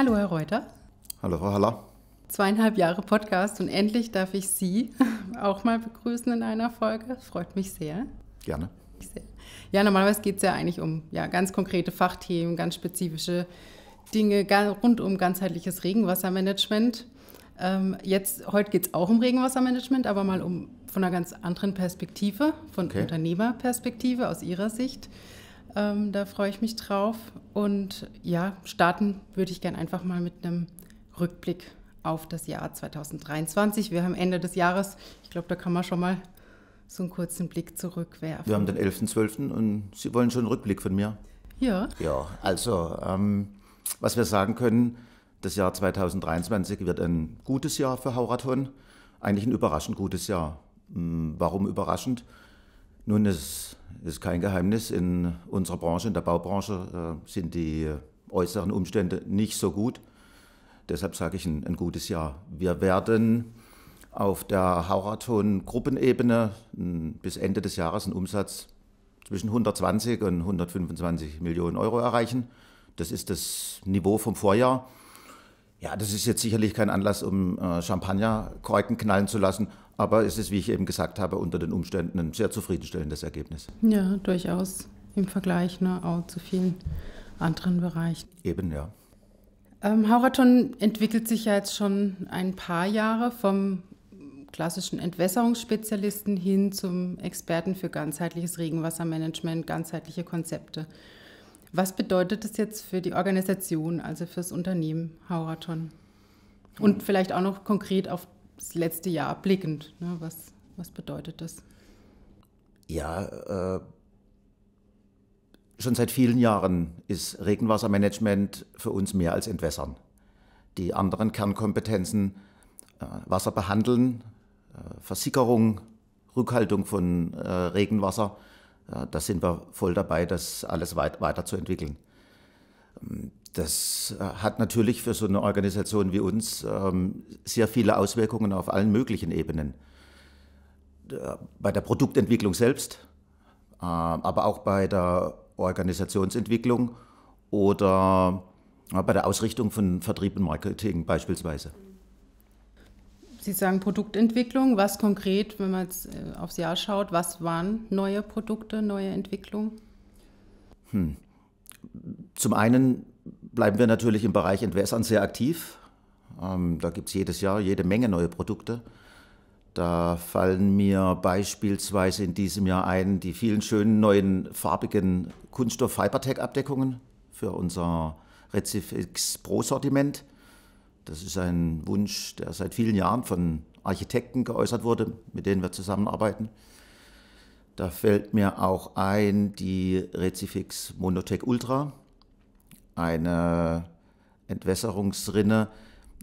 Hallo, Herr Reuter. Hallo, Frau Haller. Zweieinhalb Jahre Podcast und endlich darf ich Sie auch mal begrüßen in einer Folge. freut mich sehr. Gerne. Ja, normalerweise geht es ja eigentlich um ja, ganz konkrete Fachthemen, ganz spezifische Dinge rund um ganzheitliches Regenwassermanagement. Ähm, jetzt, heute geht es auch um Regenwassermanagement, aber mal um von einer ganz anderen Perspektive, von okay. Unternehmerperspektive aus Ihrer Sicht. Ähm, da freue ich mich drauf. Und ja, starten würde ich gerne einfach mal mit einem Rückblick auf das Jahr 2023. Wir haben Ende des Jahres, ich glaube, da kann man schon mal so einen kurzen Blick zurückwerfen. Wir haben den 11.12. und Sie wollen schon einen Rückblick von mir? Ja. Ja, also ähm, was wir sagen können, das Jahr 2023 wird ein gutes Jahr für Haurathon, eigentlich ein überraschend gutes Jahr. Hm, warum überraschend? Nun ist, ist kein Geheimnis, in unserer Branche, in der Baubranche, äh, sind die äh, äußeren Umstände nicht so gut. Deshalb sage ich ein, ein gutes Jahr. Wir werden auf der Hauraton-Gruppenebene bis Ende des Jahres einen Umsatz zwischen 120 und 125 Millionen Euro erreichen. Das ist das Niveau vom Vorjahr. Ja, das ist jetzt sicherlich kein Anlass, um äh, Champagnerkorken knallen zu lassen, aber es ist, wie ich eben gesagt habe, unter den Umständen ein sehr zufriedenstellendes Ergebnis. Ja, durchaus im Vergleich ne, auch zu vielen anderen Bereichen. Eben, ja. Ähm, Hauraton entwickelt sich ja jetzt schon ein paar Jahre vom klassischen Entwässerungsspezialisten hin zum Experten für ganzheitliches Regenwassermanagement, ganzheitliche Konzepte. Was bedeutet das jetzt für die Organisation, also für das Unternehmen Hauraton? Hm. Und vielleicht auch noch konkret auf das letzte Jahr blickend. Ne? Was, was bedeutet das? Ja, äh, schon seit vielen Jahren ist Regenwassermanagement für uns mehr als Entwässern. Die anderen Kernkompetenzen, äh, Wasser behandeln, äh, Versickerung, Rückhaltung von äh, Regenwasser, da sind wir voll dabei, das alles weit, weiterzuentwickeln. Ähm, das äh, hat natürlich für so eine Organisation wie uns ähm, sehr viele Auswirkungen auf allen möglichen Ebenen. Äh, bei der Produktentwicklung selbst, äh, aber auch bei der Organisationsentwicklung oder bei der Ausrichtung von Vertrieb und Marketing beispielsweise. Sie sagen Produktentwicklung. Was konkret, wenn man jetzt äh, aufs Jahr schaut, was waren neue Produkte, neue Entwicklungen? Hm. Zum einen bleiben wir natürlich im Bereich Entwässern sehr aktiv. Ähm, da gibt es jedes Jahr jede Menge neue Produkte. Da fallen mir beispielsweise in diesem Jahr ein die vielen schönen neuen farbigen Kunststoff-Fibertech-Abdeckungen für unser Rezifix Pro-Sortiment. Das ist ein Wunsch, der seit vielen Jahren von Architekten geäußert wurde, mit denen wir zusammenarbeiten. Da fällt mir auch ein die Rezifix Monotech Ultra, eine Entwässerungsrinne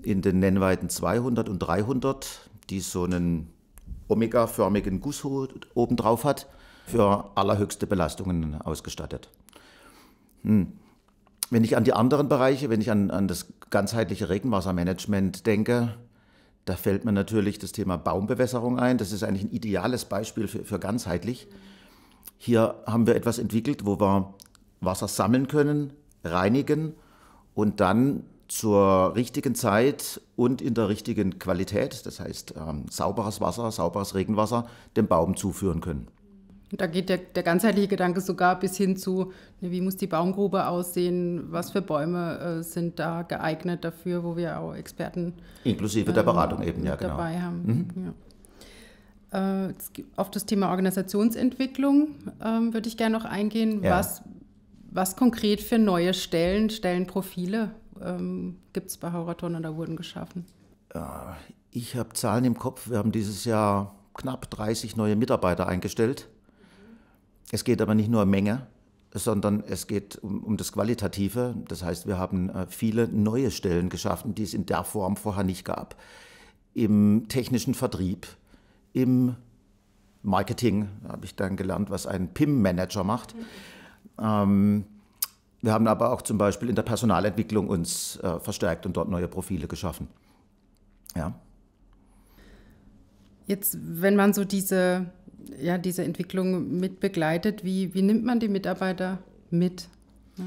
in den Nennweiten 200 und 300, die so einen omega-förmigen Gusshut obendrauf hat, für allerhöchste Belastungen ausgestattet. Hm wenn ich an die anderen Bereiche, wenn ich an, an das ganzheitliche Regenwassermanagement denke, da fällt mir natürlich das Thema Baumbewässerung ein. Das ist eigentlich ein ideales Beispiel für, für ganzheitlich. Hier haben wir etwas entwickelt, wo wir Wasser sammeln können, reinigen und dann zur richtigen Zeit und in der richtigen Qualität, das heißt ähm, sauberes Wasser, sauberes Regenwasser, dem Baum zuführen können. Da geht der, der ganzheitliche Gedanke sogar bis hin zu, ne, wie muss die Baumgrube aussehen, was für Bäume äh, sind da geeignet dafür, wo wir auch Experten. Inklusive der ähm, Beratung eben, ja, genau. Dabei haben. Mhm. Ja. Äh, auf das Thema Organisationsentwicklung ähm, würde ich gerne noch eingehen. Ja. Was, was konkret für neue Stellen, Stellenprofile ähm, gibt es bei Horaton oder wurden geschaffen? Äh, ich habe Zahlen im Kopf. Wir haben dieses Jahr knapp 30 neue Mitarbeiter eingestellt. Es geht aber nicht nur um Menge, sondern es geht um, um, das Qualitative. Das heißt, wir haben äh, viele neue Stellen geschaffen, die es in der Form vorher nicht gab. Im technischen Vertrieb, im Marketing habe ich dann gelernt, was ein PIM-Manager macht. Mhm. Ähm, wir haben aber auch zum Beispiel in der Personalentwicklung uns äh, verstärkt und dort neue Profile geschaffen. Ja. Jetzt, wenn man so diese ja, diese Entwicklung mitbegleitet. Wie, wie nimmt man die Mitarbeiter mit? Ja.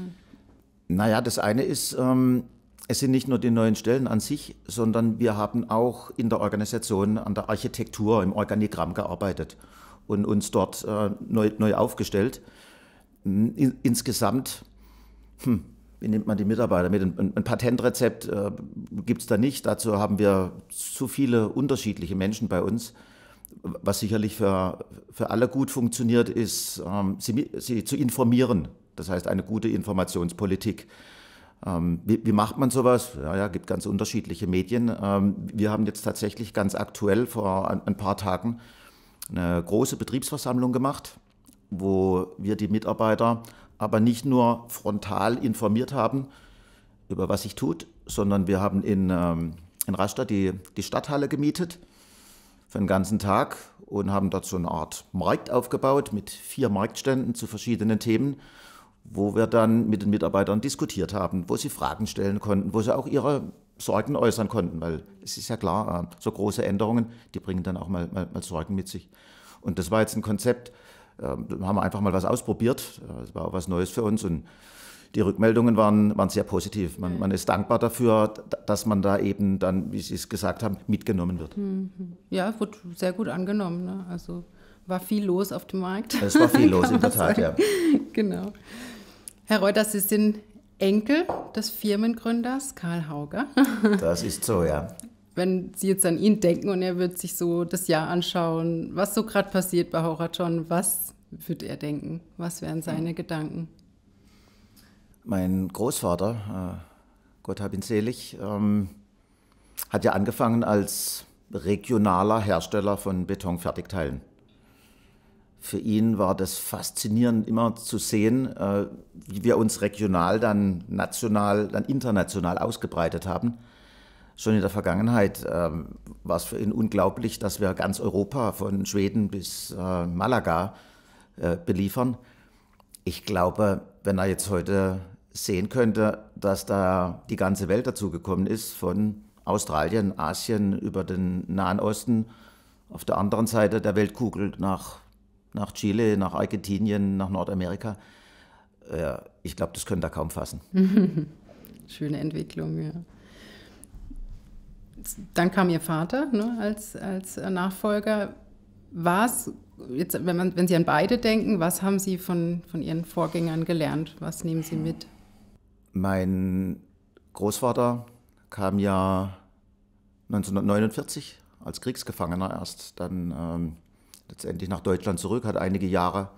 Naja, das eine ist, ähm, es sind nicht nur die neuen Stellen an sich, sondern wir haben auch in der Organisation, an der Architektur, im Organigramm gearbeitet und uns dort äh, neu, neu, aufgestellt. Hm, in, insgesamt, hm, wie nimmt man die Mitarbeiter mit? Ein, ein Patentrezept äh, gibt es da nicht. Dazu haben wir zu viele unterschiedliche Menschen bei uns was sicherlich für, für alle gut funktioniert, ist, ähm, sie, sie, zu informieren. Das heißt, eine gute Informationspolitik. Ähm, wie, wie, macht man sowas? Ja, ja, gibt ganz unterschiedliche Medien. Ähm, wir haben jetzt tatsächlich ganz aktuell vor ein, ein paar Tagen eine große Betriebsversammlung gemacht, wo wir die Mitarbeiter aber nicht nur frontal informiert haben, über was sich tut, sondern wir haben in, ähm, in Rastatt die, die Stadthalle gemietet für den ganzen Tag und haben dort so eine Art Markt aufgebaut mit vier Marktständen zu verschiedenen Themen, wo wir dann mit den Mitarbeitern diskutiert haben, wo sie Fragen stellen konnten, wo sie auch ihre Sorgen äußern konnten, weil es ist ja klar, äh, so große Änderungen, die bringen dann auch mal, mal, mal Sorgen mit sich. Und das war jetzt ein Konzept, ähm, da haben wir einfach mal was ausprobiert, äh, das war auch was Neues für uns und die Rückmeldungen waren, waren sehr positiv. Man, man, ist dankbar dafür, dass man da eben dann, wie Sie es gesagt haben, mitgenommen wird. Mhm. Ja, wurde sehr gut angenommen. Ne? Also war viel los auf dem Markt. Es war viel los, in der Tat, sagen. ja. Genau. Herr Reuter, Sie sind Enkel des Firmengründers Karl Hauger. Das ist so, ja. Wenn Sie jetzt an ihn denken und er wird sich so das Jahr anschauen, was so gerade passiert bei Horatron, was wird er denken? Was wären seine hm. Gedanken? Mein Großvater, äh, Gott hab ihn selig, ähm, hat ja angefangen als regionaler Hersteller von Betonfertigteilen. Für ihn war das faszinierend, immer zu sehen, äh, wie wir uns regional, dann national, dann international ausgebreitet haben. Schon in der Vergangenheit äh, war es für ihn unglaublich, dass wir ganz Europa von Schweden bis äh, Malaga äh, beliefern. Ich glaube, wenn er jetzt heute sehen könnte, dass da die ganze Welt dazugekommen ist, von Australien, Asien über den Nahen Osten, auf der anderen Seite der Weltkugel nach, nach Chile, nach Argentinien, nach Nordamerika. Äh, ich glaube, das können da kaum fassen. Schöne Entwicklung, ja. Dann kam Ihr Vater ne, als, als Nachfolger. Was, jetzt, wenn, man, wenn Sie an beide denken, was haben Sie von, von Ihren Vorgängern gelernt? Was nehmen Sie mit? Mein Großvater kam ja 1949 als Kriegsgefangener erst dann ähm, letztendlich nach Deutschland zurück, hat einige Jahre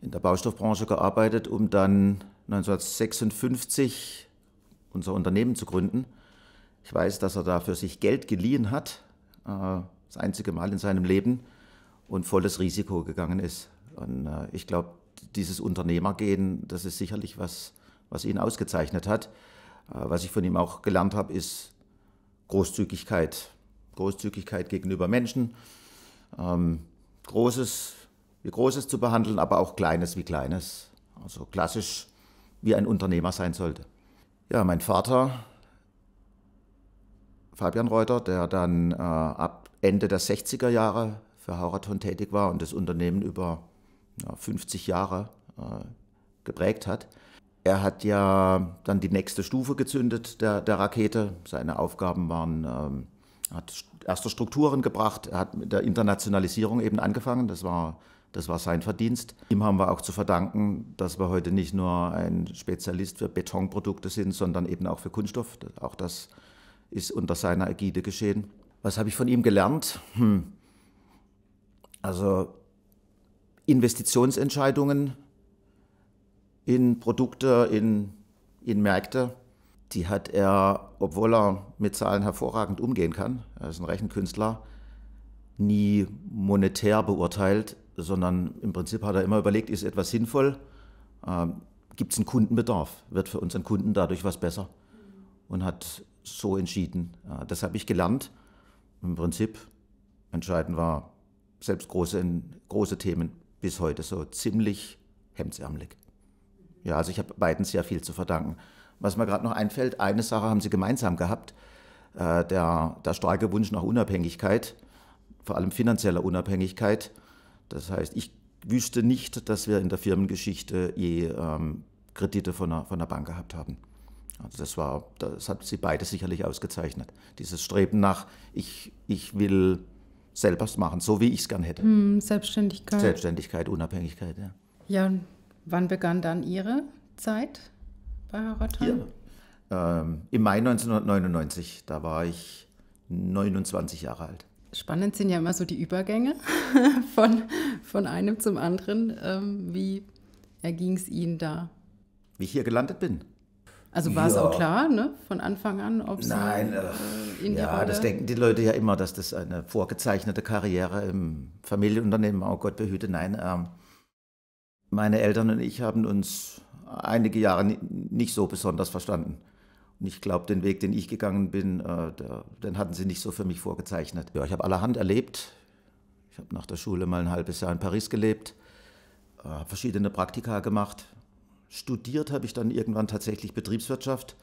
in der Baustoffbranche gearbeitet, um dann 1956 unser Unternehmen zu gründen. Ich weiß, dass er da für sich Geld geliehen hat, äh, das einzige Mal in seinem Leben, und volles Risiko gegangen ist. Und äh, ich glaube, dieses Unternehmergehen, das ist sicherlich was, was ihn ausgezeichnet hat. Äh, was ich von ihm auch gelernt habe, ist Großzügigkeit. Großzügigkeit gegenüber Menschen. Ähm, Großes wie Großes zu behandeln, aber auch Kleines wie Kleines. Also klassisch, wie ein Unternehmer sein sollte. Ja, mein Vater, Fabian Reuter, der dann äh, ab Ende der 60er Jahre für Hauraton tätig war und das Unternehmen über ja, 50 Jahre äh, geprägt hat, er hat ja dann die nächste Stufe gezündet der, der Rakete. Seine Aufgaben waren, ähm, hat erste Strukturen gebracht, er hat mit der Internationalisierung eben angefangen. Das war, das war sein Verdienst. Ihm haben wir auch zu verdanken, dass wir heute nicht nur ein Spezialist für Betonprodukte sind, sondern eben auch für Kunststoff. Auch das ist unter seiner Ägide geschehen. Was habe ich von ihm gelernt? Hm. Also Investitionsentscheidungen in Produkte, in, in Märkte. Die hat er, obwohl er mit Zahlen hervorragend umgehen kann, er ist ein Rechenkünstler, nie monetär beurteilt, sondern im Prinzip hat er immer überlegt, ist etwas sinnvoll, äh, gibt es einen Kundenbedarf, wird für unseren Kunden dadurch was besser und hat so entschieden. Äh, das habe ich gelernt. Im Prinzip entscheiden war selbst große, große Themen bis heute so ziemlich hemdsärmelig. Ja, also ich habe beiden sehr viel zu verdanken. Was mir gerade noch einfällt, eine Sache haben sie gemeinsam gehabt, äh, der, der starke Wunsch nach Unabhängigkeit, vor allem finanzieller Unabhängigkeit. Das heißt, ich wüsste nicht, dass wir in der Firmengeschichte je ähm, Kredite von einer, von einer Bank gehabt haben. Also das, war, das hat sie beide sicherlich ausgezeichnet. Dieses Streben nach, ich, ich will selbst machen, so wie ich es gern hätte. Hm, Selbstständigkeit. Selbstständigkeit, Unabhängigkeit, ja. Ja, Wann begann dann Ihre Zeit bei Haratan? Ja. Ähm, Im Mai 1999, da war ich 29 Jahre alt. Spannend sind ja immer so die Übergänge von, von einem zum anderen. Ähm, wie erging es Ihnen da? Wie ich hier gelandet bin. Also war es ja. auch klar, ne? von Anfang an, ob es Nein, äh, in ja, das denken die Leute ja immer, dass das eine vorgezeichnete Karriere im Familienunternehmen, oh Gott behüte, nein. Ähm, meine Eltern und ich haben uns einige Jahre nicht so besonders verstanden. Und ich glaube, den Weg, den ich gegangen bin, äh, den hatten sie nicht so für mich vorgezeichnet. Ja, ich habe allerhand erlebt. Ich habe nach der Schule mal ein halbes Jahr in Paris gelebt, äh, verschiedene Praktika gemacht. Studiert habe ich dann irgendwann tatsächlich Betriebswirtschaft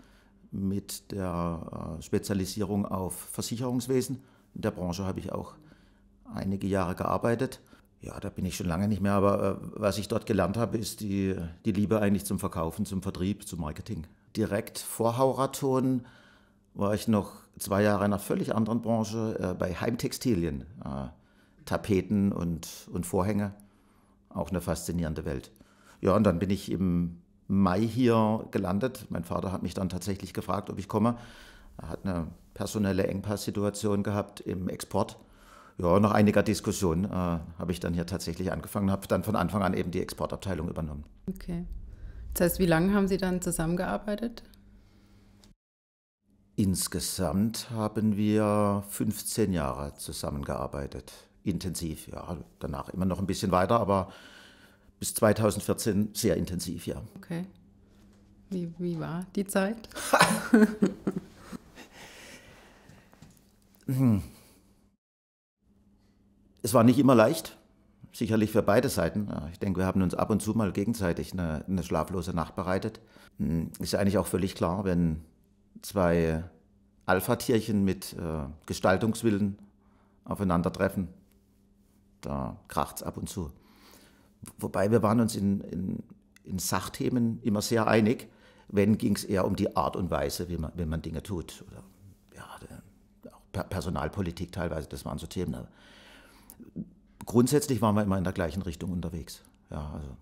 mit der äh, Spezialisierung auf Versicherungswesen. In der Branche habe ich auch einige Jahre gearbeitet. Ja, da bin ich schon lange nicht mehr, aber äh, was ich dort gelernt habe, ist die, die Liebe eigentlich zum Verkaufen, zum Vertrieb, zum Marketing. Direkt vor Hauraton war ich noch zwei Jahre in einer völlig anderen Branche äh, bei Heimtextilien, äh, Tapeten und, und Vorhänge. Auch eine faszinierende Welt. Ja, und dann bin ich im Mai hier gelandet. Mein Vater hat mich dann tatsächlich gefragt, ob ich komme. Er hat eine personelle Engpass-Situation gehabt im Export ja, nach einiger Diskussion äh, habe ich dann hier tatsächlich angefangen, und habe dann von Anfang an eben die Exportabteilung übernommen. Okay. Das heißt, wie lange haben Sie dann zusammengearbeitet? Insgesamt haben wir 15 Jahre zusammengearbeitet. Intensiv, ja. Danach immer noch ein bisschen weiter, aber bis 2014 sehr intensiv, ja. Okay. Wie, wie war die Zeit? Hm. Es war nicht immer leicht, sicherlich für beide Seiten. Ich denke, wir haben uns ab und zu mal gegenseitig eine, eine schlaflose Nacht bereitet. Hm, ist eigentlich auch völlig klar, wenn zwei Alpha-Tierchen mit äh, Gestaltungswillen aufeinandertreffen, da kracht es ab und zu. Wobei wir waren uns in, in, in Sachthemen immer sehr einig. Wenn ging es eher um die Art und Weise, wie man, wie man Dinge tut. Oder ja, auch Personalpolitik teilweise, das waren so Themen grundsätzlich waren wir immer in der gleichen Richtung unterwegs. Ja, also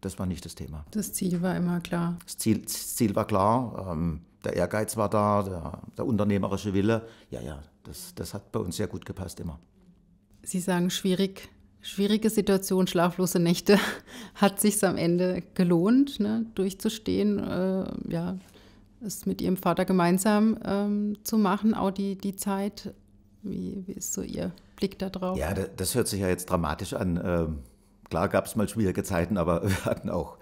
das war nicht das Thema. Das Ziel war immer klar. Das Ziel, das Ziel war klar, ähm, der Ehrgeiz war da, der, der, unternehmerische Wille. Ja, ja, das, das hat bei uns sehr gut gepasst immer. Sie sagen schwierig, schwierige Situation, schlaflose Nächte. Hat sich am Ende gelohnt, ne, durchzustehen, äh, ja, es mit Ihrem Vater gemeinsam ähm, zu machen, auch die, die Zeit wie, wie ist so Ihr Blick da drauf? Ja, das hört sich ja jetzt dramatisch an. Ähm, klar gab es mal schwierige Zeiten, aber wir hatten auch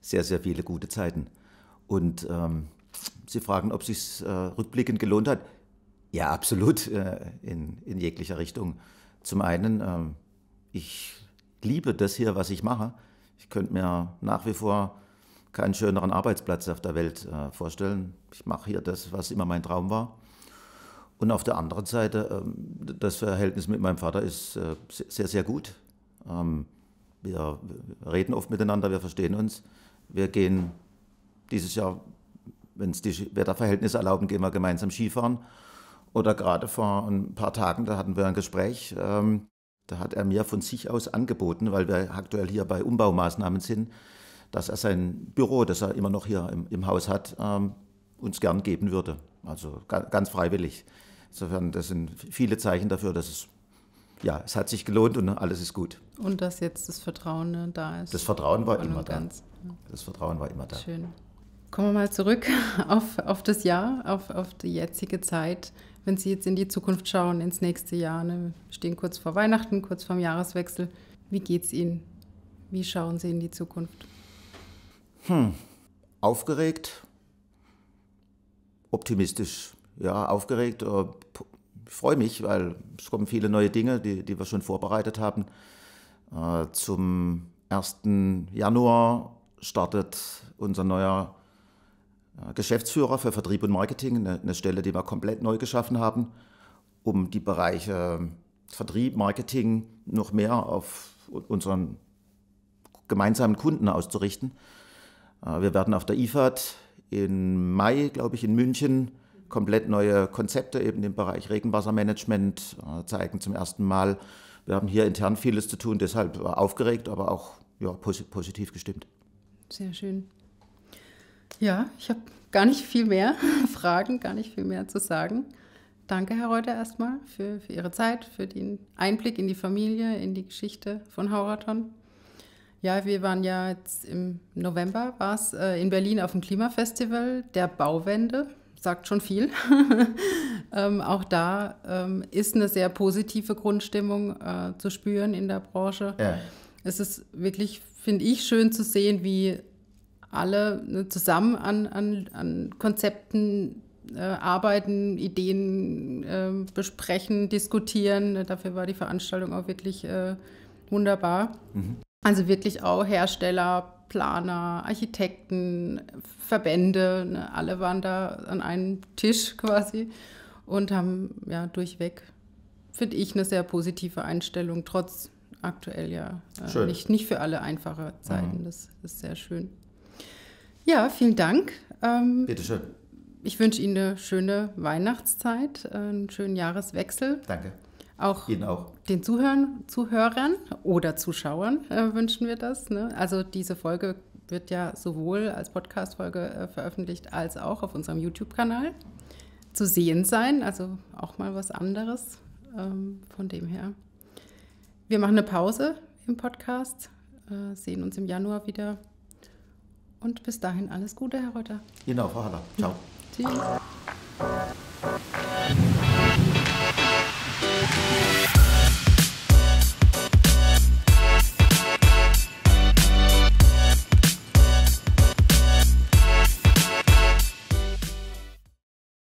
sehr, sehr viele gute Zeiten. Und ähm, Sie fragen, ob es sich äh, rückblickend gelohnt hat. Ja, absolut, äh, in, in jeglicher Richtung. Zum einen, ähm, ich liebe das hier, was ich mache. Ich könnte mir nach wie vor keinen schöneren Arbeitsplatz auf der Welt äh, vorstellen. Ich mache hier das, was immer mein Traum war. Und auf der anderen Seite, ähm, das Verhältnis mit meinem Vater ist äh, sehr, sehr gut. Ähm, wir reden oft miteinander, wir verstehen uns. Wir gehen dieses Jahr, wenn es die Wetterverhältnisse erlauben, gehen wir gemeinsam Skifahren. Oder gerade vor ein paar Tagen, da hatten wir ein Gespräch, ähm, da hat er mir von sich aus angeboten, weil wir aktuell hier bei Umbaumaßnahmen sind, dass er sein Büro, das er immer noch hier im, im Haus hat, uns gern geben würde. Also ganz freiwillig. Insofern, das sind viele Zeichen dafür, dass es, ja, es hat sich gelohnt und alles ist gut. Und dass jetzt das Vertrauen ne, da ist. Das Vertrauen war immer da. Das Vertrauen war immer da. Schön. Kommen wir mal zurück auf, auf das Jahr, auf, auf die jetzige Zeit. Wenn Sie jetzt in die Zukunft schauen, ins nächste Jahr, ne? wir stehen kurz vor Weihnachten, kurz vorm Jahreswechsel. Wie geht es Ihnen? Wie schauen Sie in die Zukunft? Hm. Aufgeregt, optimistisch ja, aufgeregt. Äh, ich freue mich, weil es kommen viele neue Dinge, die, die wir schon vorbereitet haben. Äh, zum 1. Januar startet unser neuer äh, Geschäftsführer für Vertrieb und Marketing, eine, eine Stelle, die wir komplett neu geschaffen haben, um die Bereiche Vertrieb, Marketing noch mehr auf unseren gemeinsamen Kunden auszurichten. Wir werden auf der IFAD im Mai, glaube ich, in München komplett neue Konzepte eben im Bereich Regenwassermanagement äh, zeigen zum ersten Mal. Wir haben hier intern vieles zu tun, deshalb äh, aufgeregt, aber auch ja, positiv gestimmt. Sehr schön. Ja, ich habe gar nicht viel mehr Fragen, gar nicht viel mehr zu sagen. Danke, Herr Reuter, erstmal für, für Ihre Zeit, für den Einblick in die Familie, in die Geschichte von Hauraton. Ja, wir waren ja jetzt im November, war es äh, in Berlin auf dem Klimafestival der Bauwende sagt schon viel. ähm, auch da ähm, ist eine sehr positive Grundstimmung äh, zu spüren in der Branche. Ja. Es ist wirklich, finde ich, schön zu sehen, wie alle ne, zusammen an, an, an Konzepten äh, arbeiten, Ideen äh, besprechen, diskutieren. Dafür war die Veranstaltung auch wirklich äh, wunderbar. Mhm. Also wirklich auch Hersteller, Planer, Architekten, Verbände, ne, alle waren da an einem Tisch quasi und haben ja durchweg, finde ich, eine sehr positive Einstellung, trotz aktuell ja äh, nicht, nicht für alle einfache Zeiten. Mhm. Das ist sehr schön. Ja, vielen Dank. Ähm, schön. Ich wünsche Ihnen eine schöne Weihnachtszeit, äh, einen schönen Jahreswechsel. Danke. Auch Ihnen auch. Den Zuhörern, Zuhörern oder Zuschauern äh, wünschen wir das. Ne? Also diese Folge wird ja sowohl als Podcast-Folge äh, veröffentlicht als auch auf unserem YouTube-Kanal zu sehen sein. Also auch mal was anderes ähm, von dem her. Wir machen eine Pause im Podcast, äh, sehen uns im Januar wieder. Und bis dahin alles Gute, Herr Reuter. Genau, Frau Haller. Ciao. Tschüss.